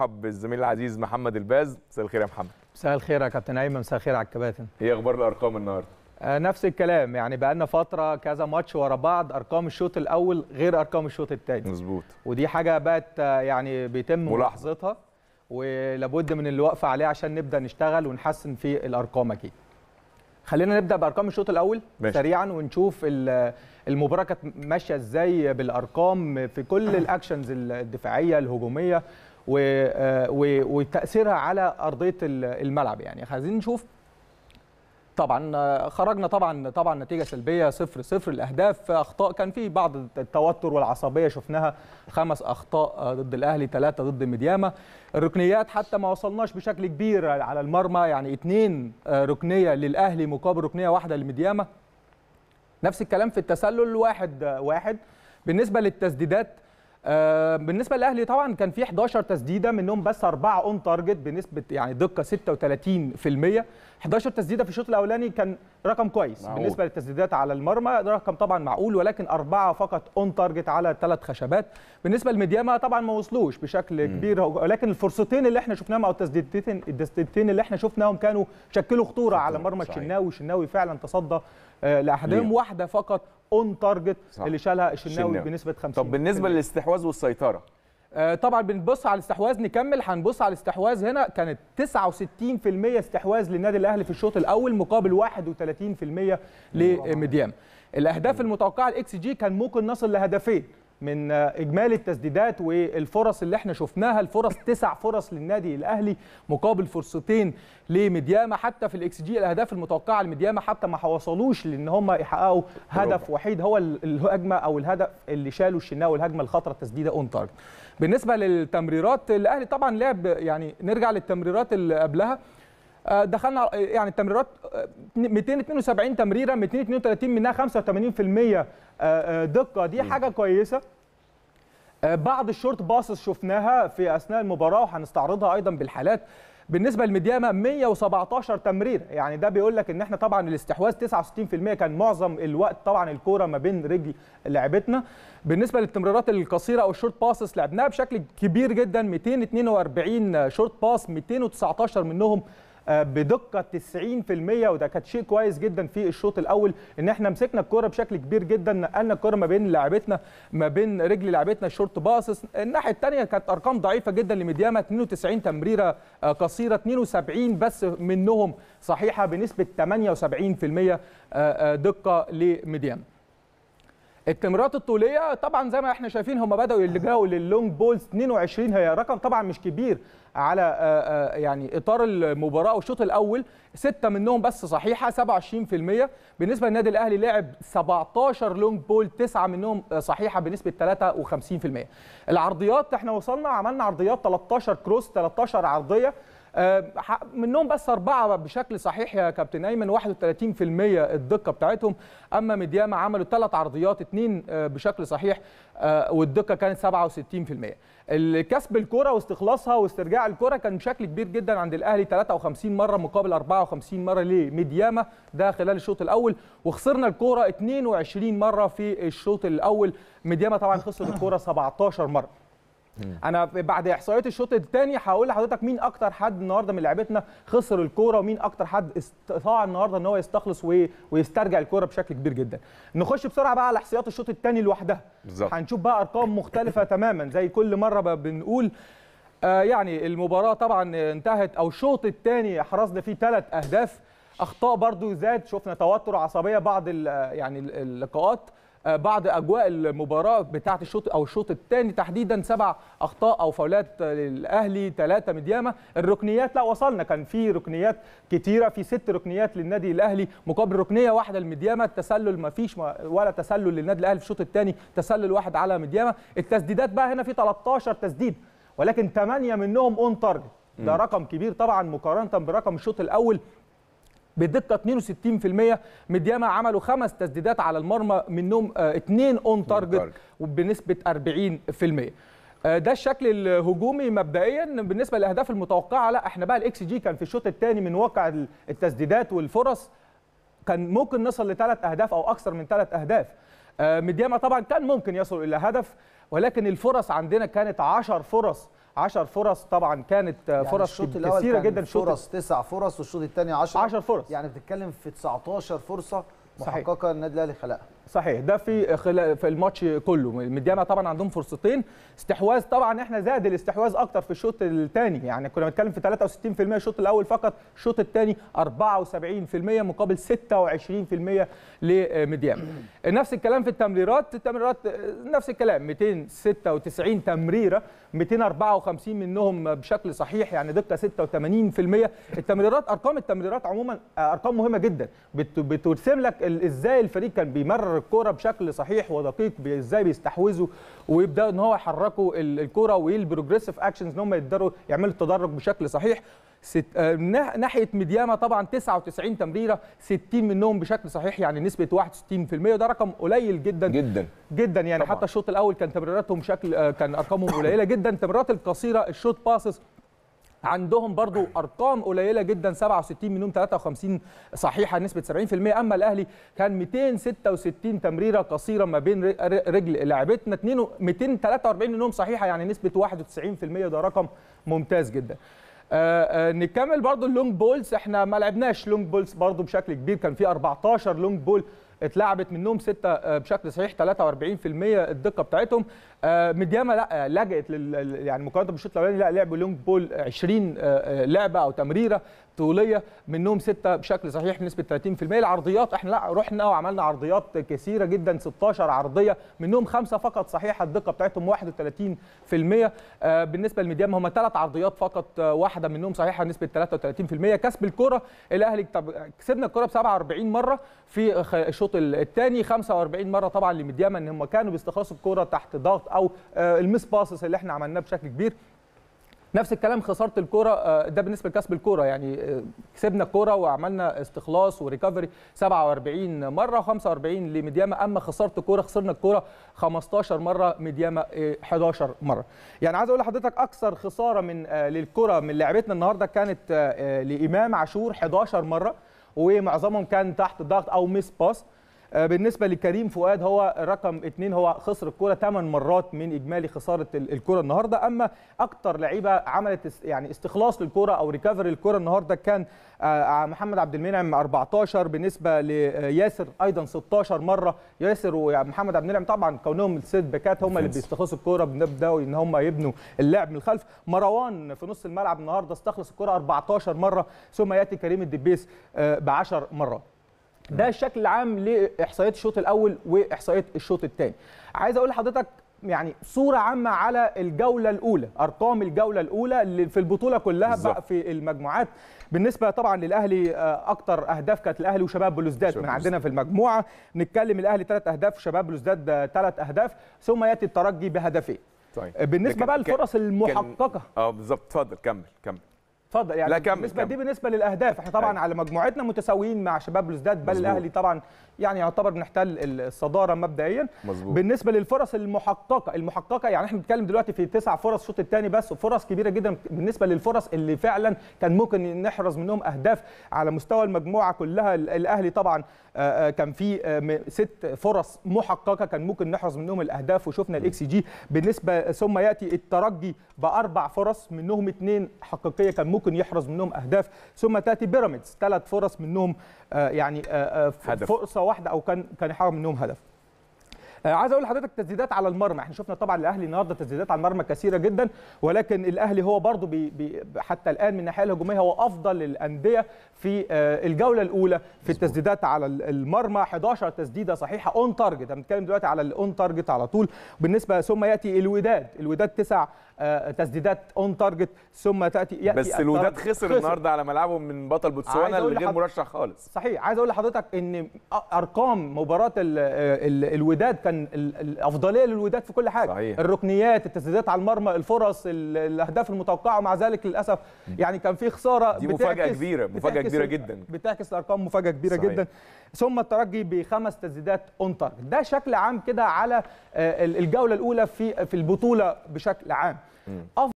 ارحب بالزميل العزيز محمد الباز مساء الخير يا محمد مساء الخير يا كابتن ايمن مساء الخير على الكباتن ايه اخبار الارقام النهارده آه نفس الكلام يعني بقى لنا فتره كذا ماتش ورا بعض ارقام الشوط الاول غير ارقام الشوط الثاني مظبوط ودي حاجه بقت آه، يعني بيتم ملاحظتها ولابد من واقفه عليه عشان نبدا نشتغل ونحسن في الارقام اكيد خلينا نبدا بارقام الشوط الاول ماشي. سريعا ونشوف المباراه كانت ماشيه ازاي بالارقام في كل الاكشنز الدفاعيه الهجوميه آه، وتاثيرها على ارضيه الملعب يعني عايزين نشوف طبعا آه، خرجنا طبعا طبعا نتيجه سلبيه صفر صفر الاهداف اخطاء كان في بعض التوتر والعصبيه شفناها خمس اخطاء آه، ضد الاهلي ثلاثه ضد مدياما الركنيات حتى ما وصلناش بشكل كبير على المرمى يعني اثنين ركنيه للاهلي مقابل ركنيه واحده لمدياما نفس الكلام في التسلل واحد واحد بالنسبه للتسديدات آه، بالنسبه للاهلي طبعا كان في 11 تسديده منهم بس اربعه اون تارجت بنسبه يعني دقه 36% 11 تسديده في الشوط الاولاني كان رقم كويس معقول. بالنسبه للتسديدات على المرمى رقم طبعا معقول ولكن اربعه فقط اون تارجت على ثلاث خشبات بالنسبه لميدياما طبعا ما وصلوش بشكل م. كبير ولكن الفرصتين اللي احنا شفناهم او التسديدتين التسديدتين اللي احنا شفناهم كانوا شكلوا خطوره على مرمى الشناوي الشناوي فعلا تصدى آه، لاحدهم واحده فقط اون تارجت اللي شالها الشناوي بنسبه 50 طب بالنسبه للاستحواذ والسيطره آه، طبعا بنبص على الاستحواذ نكمل هنبص على الاستحواذ هنا كانت 69% استحواذ للنادي الاهلي في الشوط الاول مقابل 31% لمديام الاهداف المتوقعه الاكس جي كان ممكن نصل لهدفين من اجمالي التسديدات والفرص اللي احنا شفناها الفرص تسع فرص للنادي الاهلي مقابل فرصتين لمدياما حتى في الاكس جي الاهداف المتوقعه لمدياما حتى ما وصلوش لان هم يحققوا هدف وحيد هو الهجمه او الهدف اللي شاله الشناوي الهجمه الخطره التسديده اون تارجت بالنسبه للتمريرات الاهلي طبعا لعب يعني نرجع للتمريرات اللي قبلها آه، دخلنا يعني التمريرات 272 آه، تمريره 232 منها 85% آه، آه، دقه دي حاجه كويسه آه، بعض الشورت باسس شفناها في اثناء المباراه وهنستعرضها ايضا بالحالات بالنسبه للمديامه 117 تمريره يعني ده بيقول لك ان احنا طبعا الاستحواذ 69% كان معظم الوقت طبعا الكوره ما بين رجل لعبتنا بالنسبه للتمريرات القصيره او الشورت باسس لعبناها بشكل كبير جدا 242 شورت باس 219 منهم آه، بدقه 90% وده كان شيء كويس جدا في الشوط الاول ان احنا مسكنا الكوره بشكل كبير جدا نقلنا الكوره ما بين لاعبتنا ما بين رجل لاعبتنا الشورت باصص الناحيه الثانيه كانت ارقام ضعيفه جدا لمدياما 92 تمريره آه، قصيره 72 بس منهم صحيحه بنسبه 78% آه، دقه لمدياما الكاميرات الطوليه طبعا زي ما احنا شايفين هم بداوا يلجاوا للونج بولز 22 هي رقم طبعا مش كبير على آه، آه، يعني اطار المباراه والشوط الاول سته منهم بس صحيحه 27% بالنسبه للنادي الاهلي لعب 17 لونج بول تسعه منهم صحيحه بنسبه 53% العرضيات احنا وصلنا عملنا عرضيات 13 كروس 13 عرضيه آه، منهم بس اربعه بشكل صحيح يا كابتن ايمن 31% الدقه بتاعتهم اما مدياما عملوا ثلاث عرضيات اثنين آه، بشكل صحيح آه، والدقه كانت 67% كسب الكره واستخلاصها واسترجاع الكره كان بشكل كبير جدا عند الاهلي 53 مره مقابل 54 مره لمدياما ده خلال الشوط الاول وخسرنا الكره 22 مره في الشوط الاول مدياما طبعا خسر الكره 17 مره انا بعد احصائيات الشوط الثاني هقول لحضرتك مين اكتر حد النهارده من لعيبتنا خسر الكوره ومين اكتر حد استطاع النهارده ان هو يستخلص ويسترجع الكوره بشكل كبير جدا نخش بسرعه بقى على احصائيات الشوط الثاني لوحدها هنشوف بقى ارقام مختلفه تماما زي كل مره بنقول آه يعني المباراه طبعا انتهت او الشوط الثاني حرزنا فيه ثلاث اهداف اخطاء برضو زاد شفنا توتر وعصبيه بعض يعني اللقاءات آه، بعض اجواء المباراه بتاعه الشوط او الشوط الثاني تحديدا سبع اخطاء او فاولات للاهلي ثلاثه من دياما الركنيات لا وصلنا كان في ركنيات كثيره في ست ركنيات للنادي الاهلي مقابل ركنيه واحده لمدياما التسلل ما فيش ولا تسلل للنادي الاهلي في الشوط الثاني تسلل واحد على مدياما التسديدات بقى هنا في 13 تسديد ولكن 8 منهم اون تارجت ده رقم كبير طبعا مقارنه برقم الشوط الاول بدقه 62% مدياما عملوا خمس تسديدات على المرمى منهم اثنين اون تارجت وبنسبه 40% آه، ده الشكل الهجومي مبدئيا بالنسبه للاهداف المتوقعه لا احنا بقى الاكس جي كان في الشوط الثاني من واقع التسديدات والفرص كان ممكن نصل لثلاث اهداف او اكثر من ثلاث اهداف آه، مدياما طبعا كان ممكن يصل الى هدف ولكن الفرص عندنا كانت 10 فرص 10 فرص طبعا كانت يعني فرص كثيره جدا الشوط فرص 9 فرص والشوط الثاني 10 10 فرص يعني بتتكلم في 19 فرصه محققه النادي الاهلي خلقها صحيح ده في خلال في الماتش كله مديانا طبعا عندهم فرصتين استحواذ طبعا احنا زاد الاستحواذ اكتر في الشوط الثاني يعني كنا بنتكلم في 63% الشوط الاول فقط الشوط الثاني 74% مقابل 26% لمديانا نفس الكلام في التمريرات التمريرات نفس الكلام 296 تمريره 254 منهم بشكل صحيح يعني دقه 86% التمريرات ارقام التمريرات عموما آه، ارقام مهمه جدا بترسم لك ازاي الفريق كان بيمرر الكوره بشكل صحيح ودقيق ازاي بيستحوذوا ويبداوا ان هو يحركوا الكوره والبروجريسيف اكشنز ان هم يقدروا يعملوا التدرج بشكل صحيح ست... آه... ناحيه ميدياما طبعا 99 تمريره 60 منهم بشكل صحيح يعني نسبه 61% وده رقم قليل جدا جدا جدا يعني طبعا. حتى الشوط الاول كان تمريراتهم شكل آه... كان ارقامهم قليله جدا التمريرات القصيره الشوت باسس عندهم برضو ارقام قليله جدا 67 منهم 53 صحيحه نسبه 70% اما الاهلي كان 266 تمريره قصيره ما بين رجل لاعبتنا 243 منهم صحيحه يعني نسبه 91% ده رقم ممتاز جدا آآ آه، آآ آه، نكمل برضو اللونج بولز احنا ما لعبناش لونج بولز برضو بشكل كبير كان في 14 لونج بول اتلعبت منهم سته آه، بشكل صحيح 43% الدقه بتاعتهم آه، مدياما لا آه، لجأت يعني مقارنه بالشوط الاولاني لا لعبوا لونج بول 20 لعبه او تمريره طوليه منهم سته بشكل صحيح بنسبه 30% العرضيات احنا لا رحنا وعملنا عرضيات كثيره جدا 16 عرضيه منهم خمسه فقط صحيحه الدقه بتاعتهم 31% آه بالنسبه للميديام هم ثلاث عرضيات فقط آه واحده منهم صحيحه بنسبه 33% كسب الكره الاهلي كسبنا الكره ب 47 مره في الشوط الثاني 45 مره طبعا لميدياما ان هم كانوا بيستخلصوا الكره تحت ضغط او آه المس باسس اللي احنا عملناه بشكل كبير نفس الكلام خساره الكوره آه، ده بالنسبه لكسب الكوره يعني آه، كسبنا الكوره وعملنا استخلاص وريكفري 47 مره و45 لمدياما اما خساره الكوره خسرنا الكوره 15 مره مدياما 11 آه، مره يعني عايز اقول لحضرتك اكثر خساره من للكره من لعبتنا النهارده كانت لامام عاشور 11 مره ومعظمهم كان تحت ضغط او ميس باس آه، بالنسبه لكريم فؤاد هو رقم اثنين هو خسر الكره ثمان مرات من اجمالي خساره الكره النهارده اما اكتر لعيبه عملت يعني استخلاص للكره او ريكفري الكره النهارده كان آه، محمد عبد المنعم 14 بالنسبه لياسر آه، ايضا 16 مره ياسر ومحمد عبد المنعم طبعا كونهم السيت باكات هم اللي بيستخلصوا الكره بنبداوا ان هم يبنوا اللعب من الخلف مروان في نص الملعب النهارده استخلص الكره 14 مره ثم ياتي كريم الدبيس ب 10 مرات ده الشكل العام لاحصائيات الشوط الاول واحصائيات الشوط الثاني عايز اقول لحضرتك يعني صوره عامه على الجوله الاولى ارقام الجوله الاولى اللي في البطوله كلها بالزبط. بقى في المجموعات بالنسبه طبعا للاهلي آه، اكتر اهداف كانت الاهلي وشباب بلوزداد من عندنا في المجموعه نتكلم الاهلي ثلاث اهداف وشباب بلوزداد ثلاث آه، اهداف ثم ياتي الترجي بهدفين طيب. آه، بالنسبه بقى للفرص المحققه اه بالظبط اتفضل كمل كمل اتفضل يعني لا كمل بالنسبه كمل. دي بالنسبه للاهداف احنا طبعا أي. أيوه. على مجموعتنا متساويين مع شباب بلوزداد بل الاهلي طبعا يعني يعتبر بنحتل الصداره مبدئيا مزبوط. بالنسبه للفرص المحققه المحققه يعني احنا بنتكلم دلوقتي في تسع فرص الشوط الثاني بس وفرص كبيره جدا بالنسبه للفرص اللي فعلا كان ممكن نحرز منهم اهداف على مستوى المجموعه كلها الاهلي طبعا آه، آه، كان في آه، ست فرص محققه كان ممكن نحرز منهم الاهداف وشفنا الاكس جي بالنسبه ثم ياتي الترجي باربع فرص منهم اثنين حقيقيه كان ممكن ممكن يحرز منهم اهداف ثم تاتي بيراميدز ثلاث فرص منهم آه، يعني آه، آه، هدف. فرصه واحده او كان كان يحرم منهم هدف آه، عايز اقول لحضرتك تسديدات على المرمى احنا شفنا طبعا الاهلي النهارده تسديدات على المرمى كثيره جدا ولكن الاهلي هو برضو بي بي حتى الان من الناحيه الهجوميه هو افضل الانديه في آه، الجوله الاولى في التسديدات على المرمى 11 تسديده صحيحه اون تارجت احنا بنتكلم دلوقتي على الاون تارجت على طول بالنسبه ثم ياتي الوداد الوداد تسع آه، تسديدات اون تارجت ثم تاتي ياتي بس الوداد خسر, خسر النهارده على ملعبه من بطل بوتسوانا اللي غير مرشح خالص صحيح عايز اقول لحضرتك ان ارقام مباراه الوداد كان الافضليه للوداد في كل حاجه صحيح. الركنيات التسديدات على المرمى الفرص الاهداف المتوقعه ومع ذلك للاسف يعني كان في خساره دي مفاجاه كبيره مفاجاه كبيره جدا بتعكس الارقام مفاجاه كبيره صحيح. جدا ثم الترجي بخمس تسديدات اون تارجت ده شكل عام كده على آه، الجوله الاولى في في البطوله بشكل عام